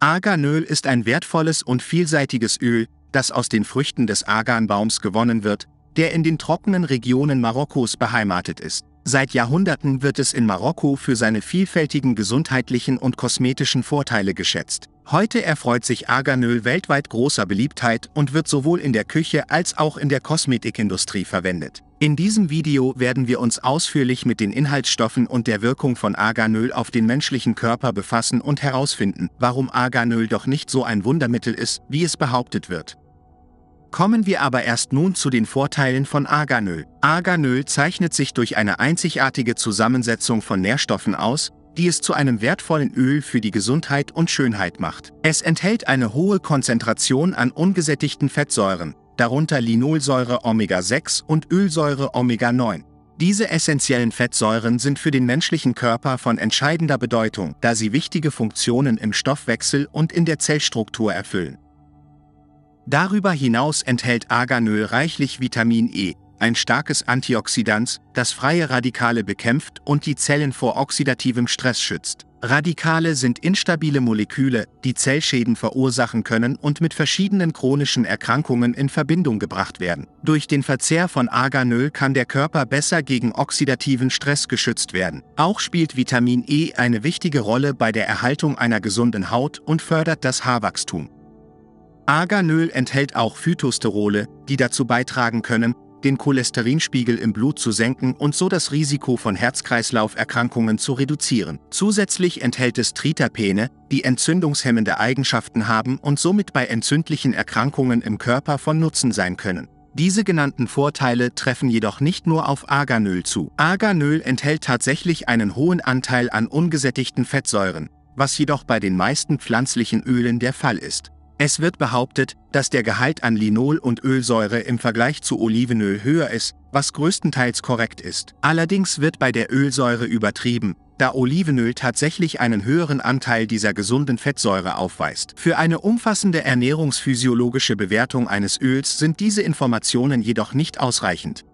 Arganöl ist ein wertvolles und vielseitiges Öl, das aus den Früchten des Arganbaums gewonnen wird, der in den trockenen Regionen Marokkos beheimatet ist. Seit Jahrhunderten wird es in Marokko für seine vielfältigen gesundheitlichen und kosmetischen Vorteile geschätzt. Heute erfreut sich Arganöl weltweit großer Beliebtheit und wird sowohl in der Küche als auch in der Kosmetikindustrie verwendet. In diesem Video werden wir uns ausführlich mit den Inhaltsstoffen und der Wirkung von Arganöl auf den menschlichen Körper befassen und herausfinden, warum Arganöl doch nicht so ein Wundermittel ist, wie es behauptet wird. Kommen wir aber erst nun zu den Vorteilen von Arganöl. Arganöl zeichnet sich durch eine einzigartige Zusammensetzung von Nährstoffen aus, die es zu einem wertvollen Öl für die Gesundheit und Schönheit macht. Es enthält eine hohe Konzentration an ungesättigten Fettsäuren, darunter Linolsäure Omega-6 und Ölsäure Omega-9. Diese essentiellen Fettsäuren sind für den menschlichen Körper von entscheidender Bedeutung, da sie wichtige Funktionen im Stoffwechsel und in der Zellstruktur erfüllen. Darüber hinaus enthält Arganöl reichlich Vitamin E, ein starkes Antioxidant, das freie Radikale bekämpft und die Zellen vor oxidativem Stress schützt. Radikale sind instabile Moleküle, die Zellschäden verursachen können und mit verschiedenen chronischen Erkrankungen in Verbindung gebracht werden. Durch den Verzehr von Arganöl kann der Körper besser gegen oxidativen Stress geschützt werden. Auch spielt Vitamin E eine wichtige Rolle bei der Erhaltung einer gesunden Haut und fördert das Haarwachstum. Arganöl enthält auch Phytosterole, die dazu beitragen können, den Cholesterinspiegel im Blut zu senken und so das Risiko von Herz-Kreislauf-Erkrankungen zu reduzieren. Zusätzlich enthält es Triterpene, die entzündungshemmende Eigenschaften haben und somit bei entzündlichen Erkrankungen im Körper von Nutzen sein können. Diese genannten Vorteile treffen jedoch nicht nur auf Arganöl zu. Arganöl enthält tatsächlich einen hohen Anteil an ungesättigten Fettsäuren, was jedoch bei den meisten pflanzlichen Ölen der Fall ist. Es wird behauptet, dass der Gehalt an Linol und Ölsäure im Vergleich zu Olivenöl höher ist, was größtenteils korrekt ist. Allerdings wird bei der Ölsäure übertrieben, da Olivenöl tatsächlich einen höheren Anteil dieser gesunden Fettsäure aufweist. Für eine umfassende ernährungsphysiologische Bewertung eines Öls sind diese Informationen jedoch nicht ausreichend.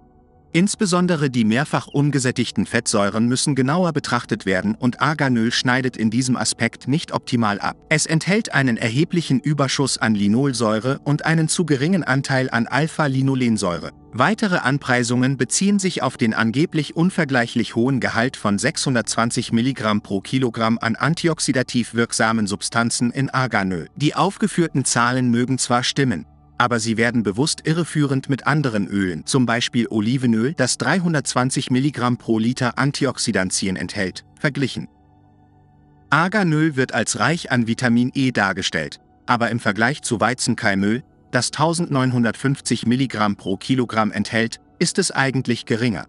Insbesondere die mehrfach ungesättigten Fettsäuren müssen genauer betrachtet werden und Arganöl schneidet in diesem Aspekt nicht optimal ab. Es enthält einen erheblichen Überschuss an Linolsäure und einen zu geringen Anteil an Alpha-Linolensäure. Weitere Anpreisungen beziehen sich auf den angeblich unvergleichlich hohen Gehalt von 620 mg pro Kilogramm an antioxidativ wirksamen Substanzen in Arganöl. Die aufgeführten Zahlen mögen zwar stimmen, aber sie werden bewusst irreführend mit anderen Ölen, zum Beispiel Olivenöl, das 320 mg pro Liter Antioxidantien enthält, verglichen. Arganöl wird als reich an Vitamin E dargestellt, aber im Vergleich zu Weizenkeimöl, das 1950 mg pro Kilogramm enthält, ist es eigentlich geringer.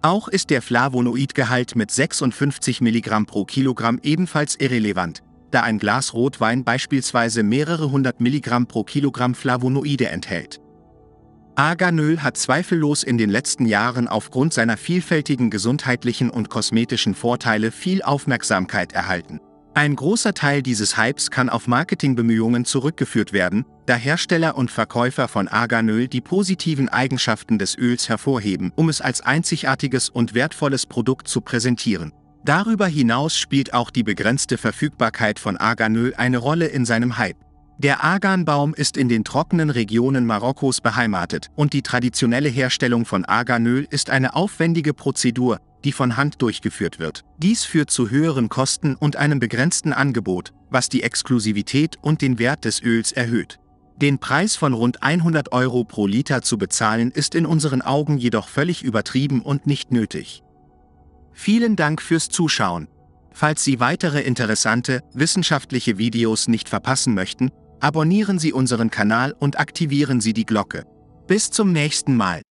Auch ist der Flavonoidgehalt mit 56 mg pro Kilogramm ebenfalls irrelevant, da ein Glas Rotwein beispielsweise mehrere hundert Milligramm pro Kilogramm Flavonoide enthält. Arganöl hat zweifellos in den letzten Jahren aufgrund seiner vielfältigen gesundheitlichen und kosmetischen Vorteile viel Aufmerksamkeit erhalten. Ein großer Teil dieses Hypes kann auf Marketingbemühungen zurückgeführt werden, da Hersteller und Verkäufer von Arganöl die positiven Eigenschaften des Öls hervorheben, um es als einzigartiges und wertvolles Produkt zu präsentieren. Darüber hinaus spielt auch die begrenzte Verfügbarkeit von Arganöl eine Rolle in seinem Hype. Der Arganbaum ist in den trockenen Regionen Marokkos beheimatet und die traditionelle Herstellung von Arganöl ist eine aufwendige Prozedur, die von Hand durchgeführt wird. Dies führt zu höheren Kosten und einem begrenzten Angebot, was die Exklusivität und den Wert des Öls erhöht. Den Preis von rund 100 Euro pro Liter zu bezahlen ist in unseren Augen jedoch völlig übertrieben und nicht nötig. Vielen Dank fürs Zuschauen. Falls Sie weitere interessante, wissenschaftliche Videos nicht verpassen möchten, abonnieren Sie unseren Kanal und aktivieren Sie die Glocke. Bis zum nächsten Mal.